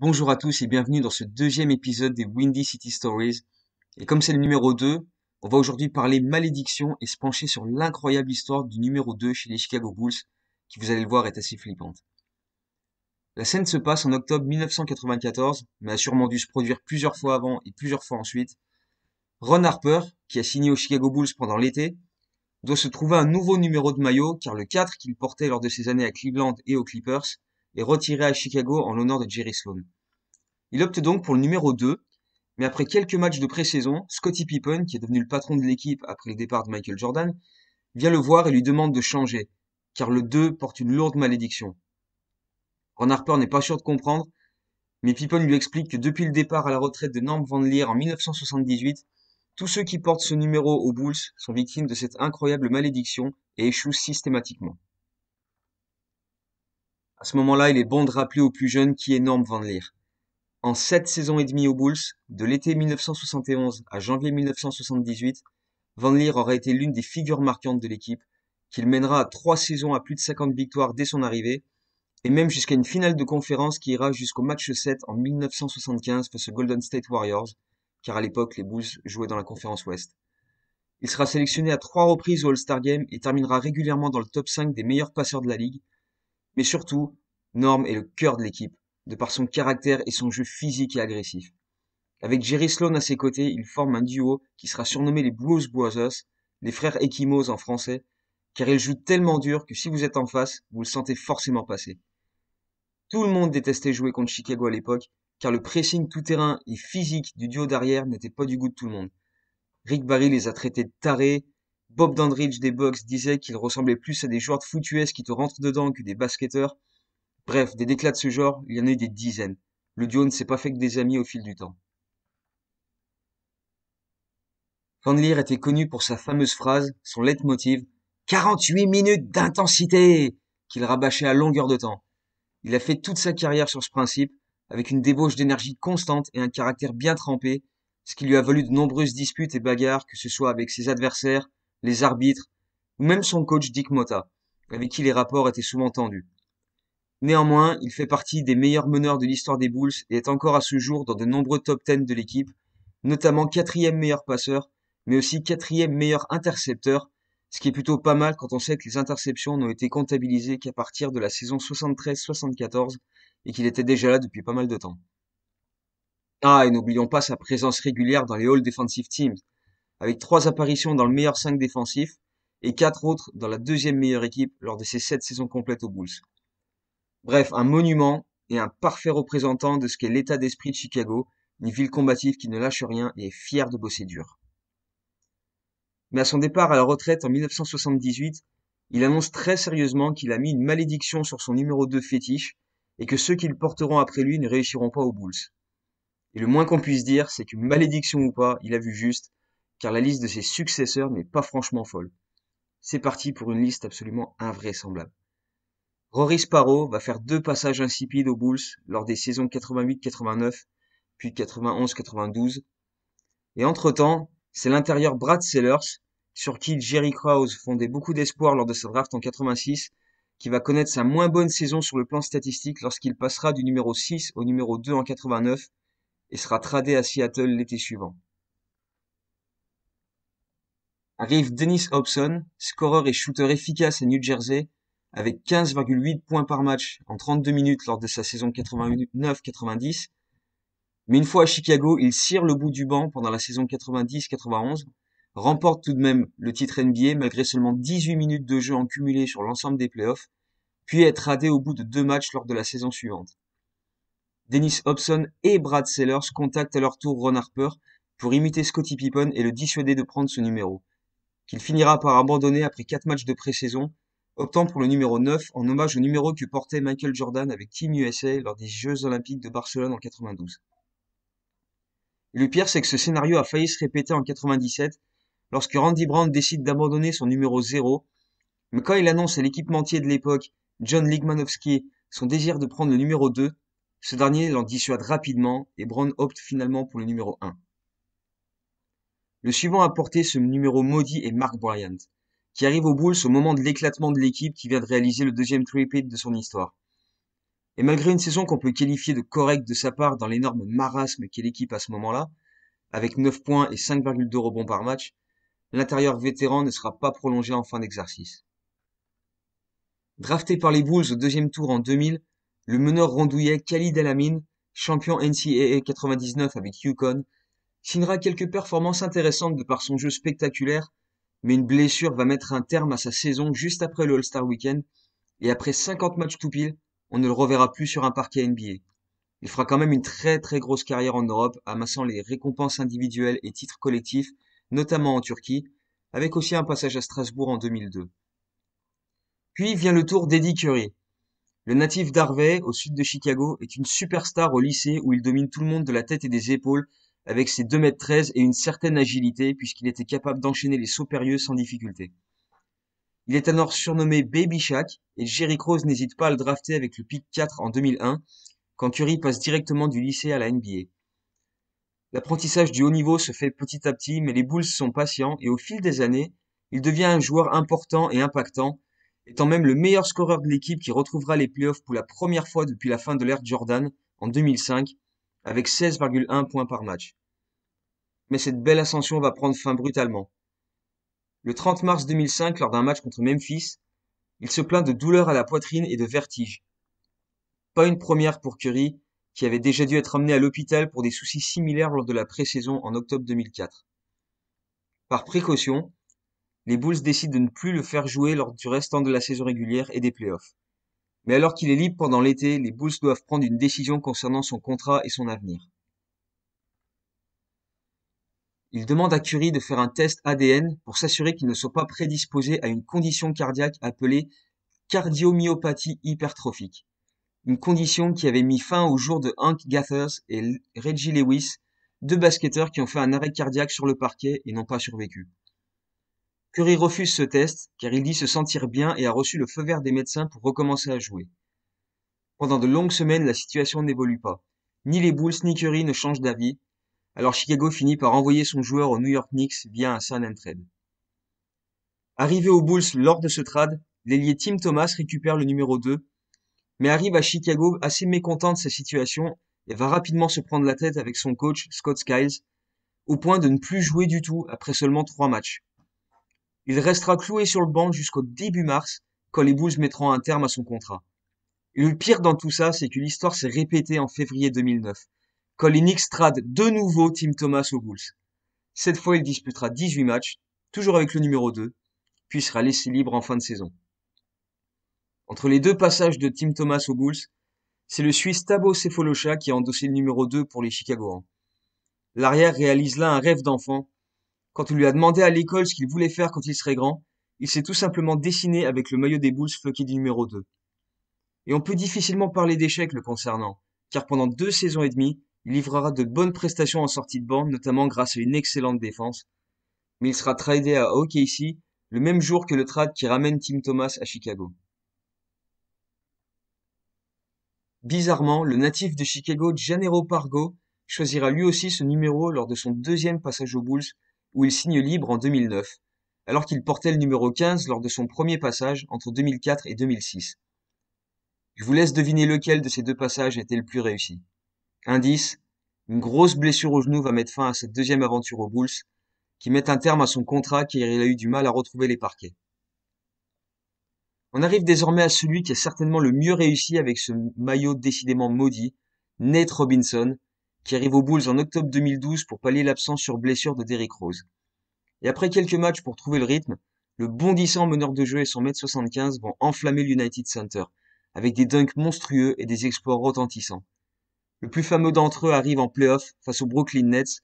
Bonjour à tous et bienvenue dans ce deuxième épisode des Windy City Stories. Et comme c'est le numéro 2, on va aujourd'hui parler malédiction et se pencher sur l'incroyable histoire du numéro 2 chez les Chicago Bulls, qui vous allez le voir est assez flippante. La scène se passe en octobre 1994, mais a sûrement dû se produire plusieurs fois avant et plusieurs fois ensuite. Ron Harper, qui a signé aux Chicago Bulls pendant l'été, doit se trouver un nouveau numéro de maillot car le 4 qu'il portait lors de ses années à Cleveland et aux Clippers est retiré à Chicago en l'honneur de Jerry Sloan. Il opte donc pour le numéro 2, mais après quelques matchs de pré-saison, Scottie Pippen, qui est devenu le patron de l'équipe après le départ de Michael Jordan, vient le voir et lui demande de changer, car le 2 porte une lourde malédiction. Ron Harper n'est pas sûr de comprendre, mais Pippen lui explique que depuis le départ à la retraite de Norm Van Leer en 1978, tous ceux qui portent ce numéro aux Bulls sont victimes de cette incroyable malédiction et échouent systématiquement. À ce moment-là, il est bon de rappeler aux plus jeunes qui est Norm Van Leer. En sept saisons et demie aux Bulls, de l'été 1971 à janvier 1978, Van Leer aura été l'une des figures marquantes de l'équipe, qu'il mènera à trois saisons à plus de 50 victoires dès son arrivée, et même jusqu'à une finale de conférence qui ira jusqu'au match 7 en 1975 face aux Golden State Warriors, car à l'époque les Bulls jouaient dans la conférence Ouest. Il sera sélectionné à trois reprises au All-Star Game et terminera régulièrement dans le top 5 des meilleurs passeurs de la ligue, mais surtout, Norm est le cœur de l'équipe, de par son caractère et son jeu physique et agressif. Avec Jerry Sloan à ses côtés, il forme un duo qui sera surnommé les Blues Brothers, les frères Ekimos en français, car ils jouent tellement dur que si vous êtes en face, vous le sentez forcément passer. Tout le monde détestait jouer contre Chicago à l'époque, car le pressing tout-terrain et physique du duo d'arrière n'était pas du goût de tout le monde. Rick Barry les a traités de tarés, Bob Dandridge des Bucks disait qu'il ressemblait plus à des joueurs de foot qui te rentrent dedans que des basketteurs. Bref, des déclats de ce genre, il y en a eu des dizaines. Le duo ne s'est pas fait que des amis au fil du temps. Van Leer était connu pour sa fameuse phrase, son leitmotiv 48 minutes d'intensité qu'il rabâchait à longueur de temps. Il a fait toute sa carrière sur ce principe, avec une débauche d'énergie constante et un caractère bien trempé, ce qui lui a valu de nombreuses disputes et bagarres, que ce soit avec ses adversaires, les arbitres, ou même son coach Dick Mota, avec qui les rapports étaient souvent tendus. Néanmoins, il fait partie des meilleurs meneurs de l'histoire des Bulls et est encore à ce jour dans de nombreux top 10 de l'équipe, notamment quatrième meilleur passeur, mais aussi quatrième meilleur intercepteur, ce qui est plutôt pas mal quand on sait que les interceptions n'ont été comptabilisées qu'à partir de la saison 73-74 et qu'il était déjà là depuis pas mal de temps. Ah, et n'oublions pas sa présence régulière dans les All defensive teams, avec trois apparitions dans le meilleur 5 défensif et quatre autres dans la deuxième meilleure équipe lors de ses sept saisons complètes aux Bulls. Bref, un monument et un parfait représentant de ce qu'est l'état d'esprit de Chicago, une ville combative qui ne lâche rien et est fière de bosser dur. Mais à son départ à la retraite en 1978, il annonce très sérieusement qu'il a mis une malédiction sur son numéro 2 fétiche et que ceux qui le porteront après lui ne réussiront pas aux Bulls. Et le moins qu'on puisse dire, c'est que malédiction ou pas, il a vu juste car la liste de ses successeurs n'est pas franchement folle. C'est parti pour une liste absolument invraisemblable. Rory Sparrow va faire deux passages insipides aux Bulls lors des saisons 88-89, puis 91-92. Et entre-temps, c'est l'intérieur Brad Sellers, sur qui Jerry Krause fondait beaucoup d'espoir lors de sa draft en 86, qui va connaître sa moins bonne saison sur le plan statistique lorsqu'il passera du numéro 6 au numéro 2 en 89 et sera tradé à Seattle l'été suivant arrive Dennis Hobson, scoreur et shooter efficace à New Jersey, avec 15,8 points par match en 32 minutes lors de sa saison 89-90. Mais une fois à Chicago, il cire le bout du banc pendant la saison 90-91, remporte tout de même le titre NBA malgré seulement 18 minutes de jeu en cumulé sur l'ensemble des playoffs, puis est radé au bout de deux matchs lors de la saison suivante. Dennis Hobson et Brad Sellers contactent à leur tour Ron Harper pour imiter Scottie Pippen et le dissuader de prendre ce numéro qu'il finira par abandonner après quatre matchs de pré-saison, optant pour le numéro 9 en hommage au numéro que portait Michael Jordan avec Team USA lors des Jeux Olympiques de Barcelone en 92. le pire, c'est que ce scénario a failli se répéter en 97 lorsque Randy Brown décide d'abandonner son numéro 0, mais quand il annonce à l'équipementier de l'époque, John Ligmanowski, son désir de prendre le numéro 2, ce dernier l'en dissuade rapidement et Brown opte finalement pour le numéro 1. Le suivant à porter ce numéro maudit est Mark Bryant, qui arrive aux Bulls au moment de l'éclatement de l'équipe qui vient de réaliser le deuxième tripit de son histoire. Et malgré une saison qu'on peut qualifier de correcte de sa part dans l'énorme marasme qu'est l'équipe à ce moment-là, avec 9 points et 5,2 rebonds par match, l'intérieur vétéran ne sera pas prolongé en fin d'exercice. Drafté par les Bulls au deuxième tour en 2000, le meneur rondouillet Khalid Alamine, champion NCAA 99 avec Yukon, signera quelques performances intéressantes de par son jeu spectaculaire, mais une blessure va mettre un terme à sa saison juste après le All-Star Weekend, et après 50 matchs tout pile, on ne le reverra plus sur un parquet NBA. Il fera quand même une très très grosse carrière en Europe, amassant les récompenses individuelles et titres collectifs, notamment en Turquie, avec aussi un passage à Strasbourg en 2002. Puis vient le tour d'Eddie Curry. Le natif d'Harvey, au sud de Chicago, est une superstar au lycée où il domine tout le monde de la tête et des épaules avec ses 2m13 et une certaine agilité puisqu'il était capable d'enchaîner les sauts périlleux sans difficulté. Il est alors surnommé Baby Shaq et Jerry Rose n'hésite pas à le drafter avec le pick 4 en 2001 quand Curry passe directement du lycée à la NBA. L'apprentissage du haut niveau se fait petit à petit, mais les Bulls sont patients et au fil des années, il devient un joueur important et impactant, étant même le meilleur scoreur de l'équipe qui retrouvera les playoffs pour la première fois depuis la fin de l'ère Jordan en 2005, avec 16,1 points par match. Mais cette belle ascension va prendre fin brutalement. Le 30 mars 2005, lors d'un match contre Memphis, il se plaint de douleurs à la poitrine et de vertiges. Pas une première pour Curry, qui avait déjà dû être amené à l'hôpital pour des soucis similaires lors de la pré-saison en octobre 2004. Par précaution, les Bulls décident de ne plus le faire jouer lors du restant de la saison régulière et des playoffs. Mais alors qu'il est libre pendant l'été, les Bulls doivent prendre une décision concernant son contrat et son avenir. Il demande à Curie de faire un test ADN pour s'assurer qu'il ne soit pas prédisposé à une condition cardiaque appelée cardiomyopathie hypertrophique, une condition qui avait mis fin au jour de Hank Gathers et Reggie Lewis, deux basketteurs qui ont fait un arrêt cardiaque sur le parquet et n'ont pas survécu. Curry refuse ce test car il dit se sentir bien et a reçu le feu vert des médecins pour recommencer à jouer. Pendant de longues semaines, la situation n'évolue pas. Ni les Bulls ni Curry ne changent d'avis, alors Chicago finit par envoyer son joueur au New York Knicks via un sign and trade. Arrivé aux Bulls lors de ce trade, l'ailier Tim Thomas récupère le numéro 2, mais arrive à Chicago assez mécontent de sa situation et va rapidement se prendre la tête avec son coach Scott Skiles, au point de ne plus jouer du tout après seulement trois matchs. Il restera cloué sur le banc jusqu'au début mars, quand les Bulls mettront un terme à son contrat. Et le pire dans tout ça, c'est que l'histoire s'est répétée en février 2009, quand les Knicks de nouveau Tim Thomas aux Bulls. Cette fois, il disputera 18 matchs, toujours avec le numéro 2, puis sera laissé libre en fin de saison. Entre les deux passages de Tim Thomas aux Bulls, c'est le Suisse Tabo Sefolosha qui a endossé le numéro 2 pour les Chicagoans. L'arrière réalise là un rêve d'enfant quand on lui a demandé à l'école ce qu'il voulait faire quand il serait grand, il s'est tout simplement dessiné avec le maillot des Bulls floqué du numéro 2. Et on peut difficilement parler d'échec le concernant, car pendant deux saisons et demie, il livrera de bonnes prestations en sortie de bande, notamment grâce à une excellente défense. Mais il sera tradé à OKC le même jour que le trade qui ramène Tim Thomas à Chicago. Bizarrement, le natif de Chicago, Janero Pargo, choisira lui aussi ce numéro lors de son deuxième passage aux Bulls où il signe libre en 2009, alors qu'il portait le numéro 15 lors de son premier passage entre 2004 et 2006. Je vous laisse deviner lequel de ces deux passages était le plus réussi. Indice, une grosse blessure au genou va mettre fin à cette deuxième aventure aux Bulls, qui met un terme à son contrat car il a eu du mal à retrouver les parquets. On arrive désormais à celui qui a certainement le mieux réussi avec ce maillot décidément maudit, Nate Robinson, qui arrive aux Bulls en octobre 2012 pour pallier l'absence sur blessure de Derrick Rose. Et après quelques matchs pour trouver le rythme, le bondissant meneur de jeu et son mètre 75 vont enflammer l'United Center, avec des dunks monstrueux et des exploits retentissants. Le plus fameux d'entre eux arrive en playoff face aux Brooklyn Nets,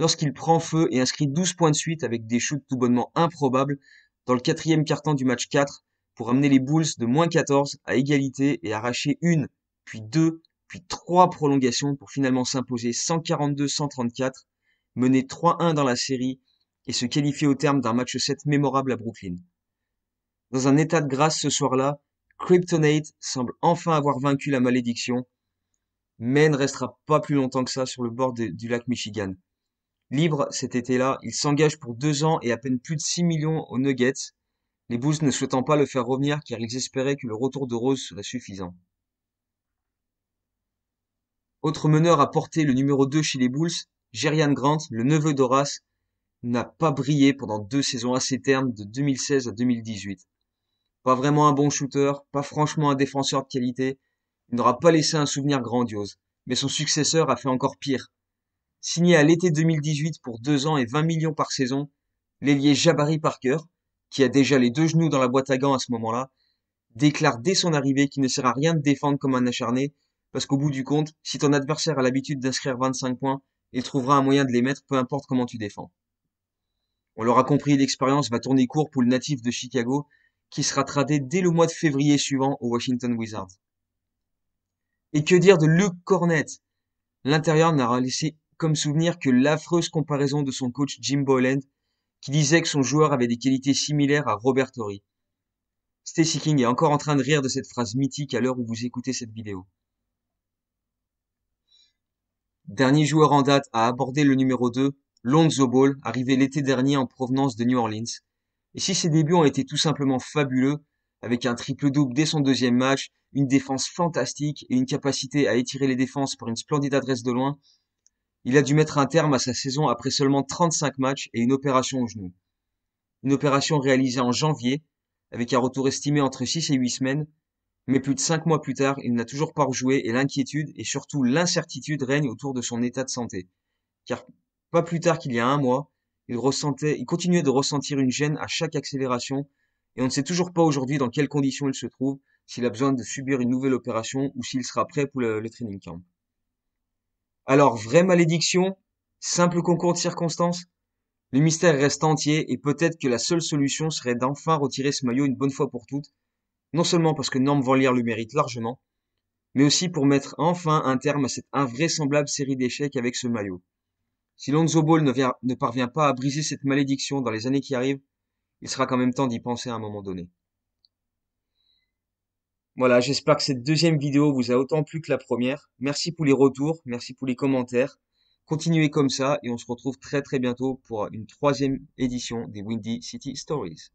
lorsqu'il prend feu et inscrit 12 points de suite avec des shoots tout bonnement improbables dans le quatrième carton du match 4 pour amener les Bulls de moins 14 à égalité et arracher une, puis deux puis trois prolongations pour finalement s'imposer 142-134, mener 3-1 dans la série et se qualifier au terme d'un match 7 mémorable à Brooklyn. Dans un état de grâce ce soir-là, Kryptonite semble enfin avoir vaincu la malédiction, mais ne restera pas plus longtemps que ça sur le bord du lac Michigan. Libre cet été-là, il s'engage pour deux ans et à peine plus de 6 millions aux Nuggets, les Bulls ne souhaitant pas le faire revenir car ils espéraient que le retour de Rose serait suffisant. Autre meneur à porter le numéro 2 chez les Bulls, Jerian Grant, le neveu d'Horace, n'a pas brillé pendant deux saisons assez ternes de 2016 à 2018. Pas vraiment un bon shooter, pas franchement un défenseur de qualité, il n'aura pas laissé un souvenir grandiose, mais son successeur a fait encore pire. Signé à l'été 2018 pour 2 ans et 20 millions par saison, l'ailier Jabari Parker, qui a déjà les deux genoux dans la boîte à gants à ce moment-là, déclare dès son arrivée qu'il ne sert à rien de défendre comme un acharné parce qu'au bout du compte, si ton adversaire a l'habitude d'inscrire 25 points, il trouvera un moyen de les mettre peu importe comment tu défends. On l'aura compris, l'expérience va tourner court pour le natif de Chicago, qui sera tradé dès le mois de février suivant au Washington Wizards. Et que dire de Luke Cornett L'intérieur n'aura laissé comme souvenir que l'affreuse comparaison de son coach Jim Boland, qui disait que son joueur avait des qualités similaires à Robert Horry. Stacy King est encore en train de rire de cette phrase mythique à l'heure où vous écoutez cette vidéo. Dernier joueur en date à aborder le numéro 2, Lonzo Ball, arrivé l'été dernier en provenance de New Orleans. Et si ses débuts ont été tout simplement fabuleux, avec un triple-double dès son deuxième match, une défense fantastique et une capacité à étirer les défenses par une splendide adresse de loin, il a dû mettre un terme à sa saison après seulement 35 matchs et une opération au genou. Une opération réalisée en janvier, avec un retour estimé entre 6 et 8 semaines, mais plus de cinq mois plus tard, il n'a toujours pas rejoué et l'inquiétude et surtout l'incertitude règne autour de son état de santé. Car pas plus tard qu'il y a un mois, il, ressentait, continuait de ressentir une gêne à chaque accélération et on ne sait toujours pas aujourd'hui dans quelles conditions il se trouve, s'il a besoin de subir une nouvelle opération ou s'il sera prêt pour le training camp. Alors, vraie malédiction Simple concours de circonstances Le mystère reste entier et peut-être que la seule solution serait d'enfin retirer ce maillot une bonne fois pour toutes non seulement parce que Norm Van le mérite largement, mais aussi pour mettre enfin un terme à cette invraisemblable série d'échecs avec ce maillot. Si Lonzo Ball ne, parvient pas à briser cette malédiction dans les années qui arrivent, il sera quand même temps d'y penser à un moment donné. Voilà, j'espère que cette deuxième vidéo vous a autant plu que la première. Merci pour les retours, merci pour les commentaires. Continuez comme ça et on se retrouve très très bientôt pour une troisième édition des Windy City Stories.